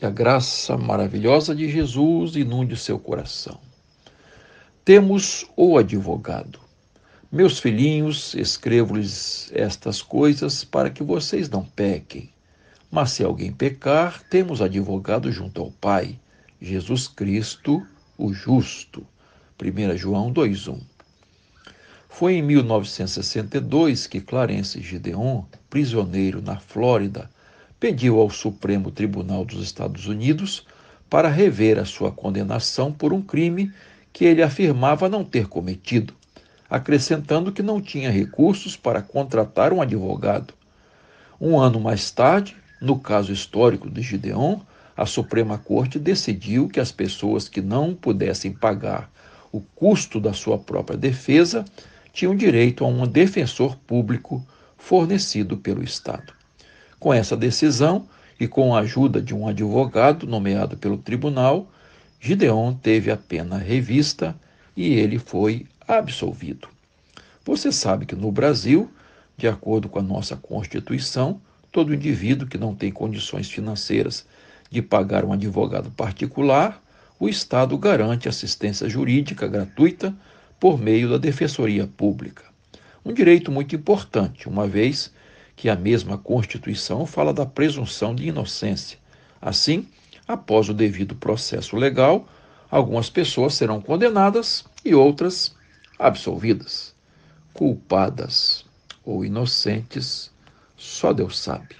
Que a graça maravilhosa de Jesus inunde o seu coração. Temos o advogado. Meus filhinhos, escrevo-lhes estas coisas para que vocês não pequem. Mas se alguém pecar, temos advogado junto ao Pai, Jesus Cristo, o justo. 1 João 2:1. Foi em 1962 que Clarence Gideon, prisioneiro na Flórida, pediu ao Supremo Tribunal dos Estados Unidos para rever a sua condenação por um crime que ele afirmava não ter cometido, acrescentando que não tinha recursos para contratar um advogado. Um ano mais tarde, no caso histórico de Gideon, a Suprema Corte decidiu que as pessoas que não pudessem pagar o custo da sua própria defesa tinham direito a um defensor público fornecido pelo Estado. Com essa decisão e com a ajuda de um advogado nomeado pelo tribunal, Gideon teve a pena revista e ele foi absolvido. Você sabe que no Brasil, de acordo com a nossa Constituição, todo indivíduo que não tem condições financeiras de pagar um advogado particular, o Estado garante assistência jurídica gratuita por meio da Defensoria Pública. Um direito muito importante, uma vez que a mesma Constituição fala da presunção de inocência. Assim, após o devido processo legal, algumas pessoas serão condenadas e outras absolvidas. Culpadas ou inocentes, só Deus sabe.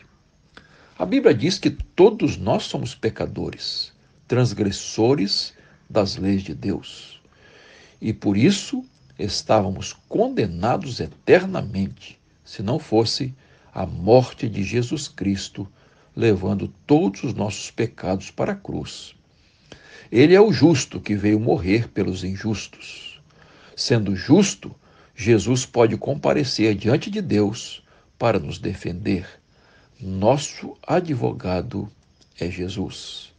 A Bíblia diz que todos nós somos pecadores, transgressores das leis de Deus. E por isso estávamos condenados eternamente, se não fosse a morte de Jesus Cristo, levando todos os nossos pecados para a cruz. Ele é o justo que veio morrer pelos injustos. Sendo justo, Jesus pode comparecer diante de Deus para nos defender. Nosso advogado é Jesus.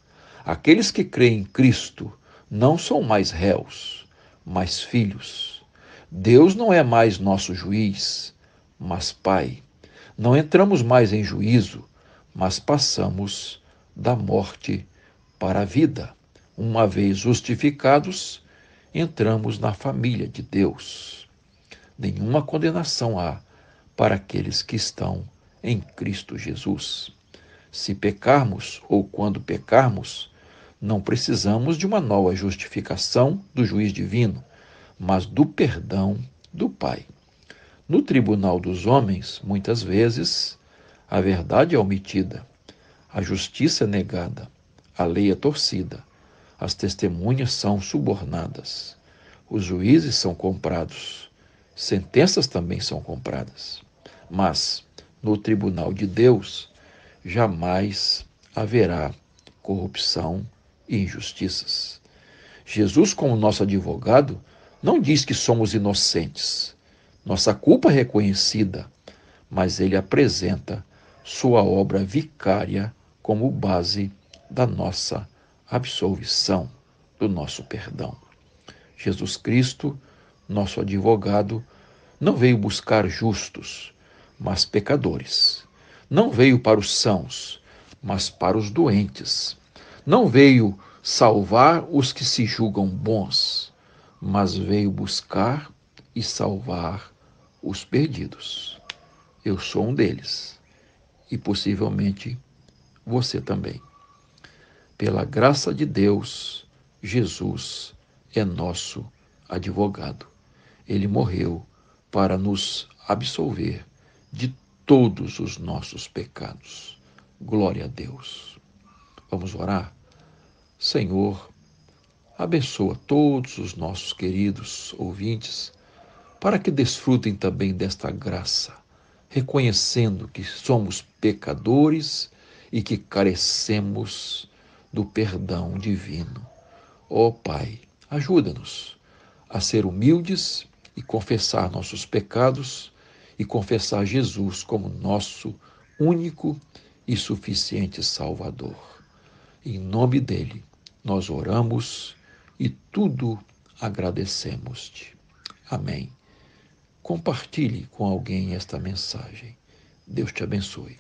Aqueles que creem em Cristo não são mais réus, mas filhos. Deus não é mais nosso juiz, mas Pai. Não entramos mais em juízo, mas passamos da morte para a vida. Uma vez justificados, entramos na família de Deus. Nenhuma condenação há para aqueles que estão em Cristo Jesus. Se pecarmos ou quando pecarmos, não precisamos de uma nova justificação do juiz divino, mas do perdão do Pai. No tribunal dos homens, muitas vezes, a verdade é omitida, a justiça é negada, a lei é torcida, as testemunhas são subornadas, os juízes são comprados, sentenças também são compradas. Mas no tribunal de Deus jamais haverá corrupção e injustiças. Jesus, como nosso advogado, não diz que somos inocentes nossa culpa é reconhecida, mas ele apresenta sua obra vicária como base da nossa absolvição, do nosso perdão. Jesus Cristo, nosso advogado, não veio buscar justos, mas pecadores. Não veio para os sãos, mas para os doentes. Não veio salvar os que se julgam bons, mas veio buscar e salvar os perdidos. Eu sou um deles e possivelmente você também. Pela graça de Deus, Jesus é nosso advogado. Ele morreu para nos absolver de todos os nossos pecados. Glória a Deus. Vamos orar? Senhor, abençoa todos os nossos queridos ouvintes para que desfrutem também desta graça, reconhecendo que somos pecadores e que carecemos do perdão divino. Ó oh, Pai, ajuda-nos a ser humildes e confessar nossos pecados e confessar Jesus como nosso único e suficiente Salvador. Em nome dele, nós oramos e tudo agradecemos-te. Amém. Compartilhe com alguém esta mensagem. Deus te abençoe.